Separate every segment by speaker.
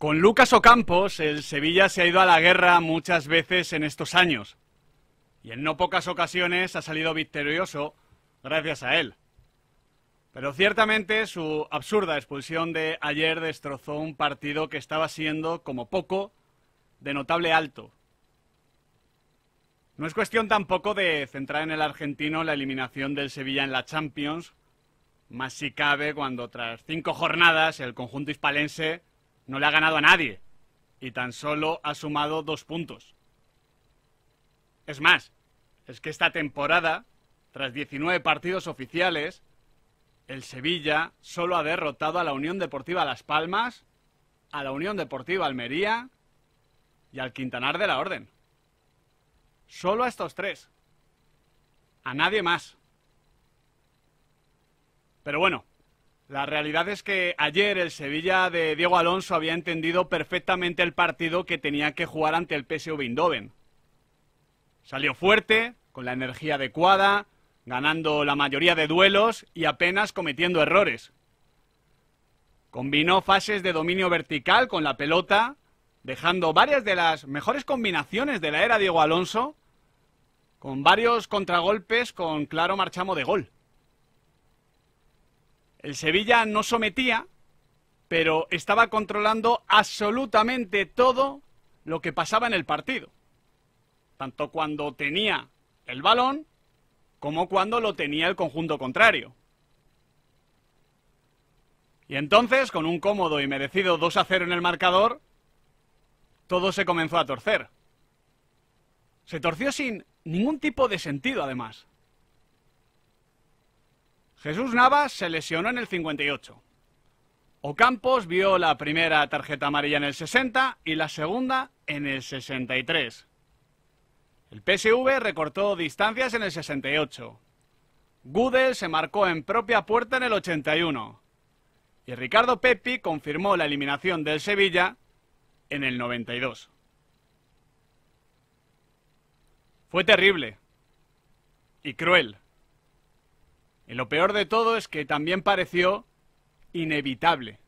Speaker 1: Con Lucas Ocampos, el Sevilla se ha ido a la guerra muchas veces en estos años. Y en no pocas ocasiones ha salido victorioso gracias a él. Pero ciertamente su absurda expulsión de ayer destrozó un partido que estaba siendo, como poco, de notable alto. No es cuestión tampoco de centrar en el argentino la eliminación del Sevilla en la Champions, más si cabe cuando tras cinco jornadas el conjunto hispalense no le ha ganado a nadie y tan solo ha sumado dos puntos. Es más, es que esta temporada, tras 19 partidos oficiales, el Sevilla solo ha derrotado a la Unión Deportiva Las Palmas, a la Unión Deportiva Almería y al Quintanar de la Orden. Solo a estos tres. A nadie más. Pero bueno, la realidad es que ayer el Sevilla de Diego Alonso había entendido perfectamente el partido que tenía que jugar ante el PSV Eindhoven. Salió fuerte, con la energía adecuada, ganando la mayoría de duelos y apenas cometiendo errores. Combinó fases de dominio vertical con la pelota, dejando varias de las mejores combinaciones de la era Diego Alonso, con varios contragolpes con claro marchamo de gol. El Sevilla no sometía, pero estaba controlando absolutamente todo lo que pasaba en el partido. Tanto cuando tenía el balón como cuando lo tenía el conjunto contrario. Y entonces, con un cómodo y merecido 2 a 0 en el marcador, todo se comenzó a torcer. Se torció sin ningún tipo de sentido, además. Jesús Navas se lesionó en el 58. Ocampos vio la primera tarjeta amarilla en el 60 y la segunda en el 63. El PSV recortó distancias en el 68. Gudel se marcó en propia puerta en el 81. Y Ricardo Pepi confirmó la eliminación del Sevilla en el 92. Fue terrible y cruel lo peor de todo es que también pareció inevitable,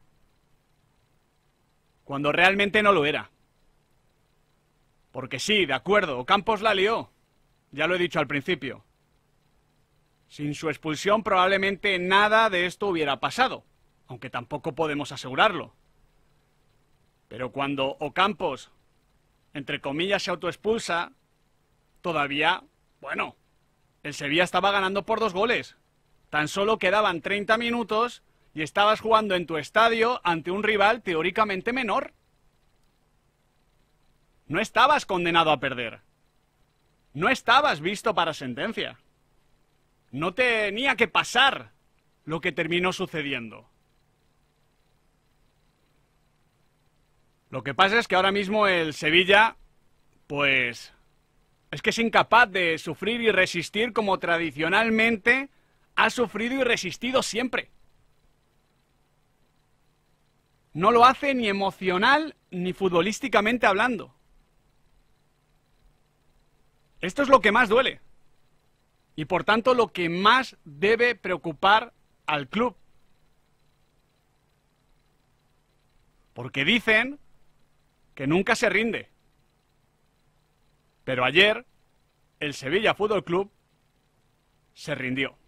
Speaker 1: cuando realmente no lo era. Porque sí, de acuerdo, Ocampos la lió, ya lo he dicho al principio. Sin su expulsión probablemente nada de esto hubiera pasado, aunque tampoco podemos asegurarlo. Pero cuando Ocampos, entre comillas, se autoexpulsa, todavía, bueno, el Sevilla estaba ganando por dos goles. Tan solo quedaban 30 minutos y estabas jugando en tu estadio ante un rival teóricamente menor. No estabas condenado a perder. No estabas visto para sentencia. No tenía que pasar lo que terminó sucediendo. Lo que pasa es que ahora mismo el Sevilla, pues, es que es incapaz de sufrir y resistir como tradicionalmente ha sufrido y resistido siempre. No lo hace ni emocional ni futbolísticamente hablando. Esto es lo que más duele y por tanto lo que más debe preocupar al club. Porque dicen que nunca se rinde. Pero ayer el Sevilla Fútbol Club se rindió.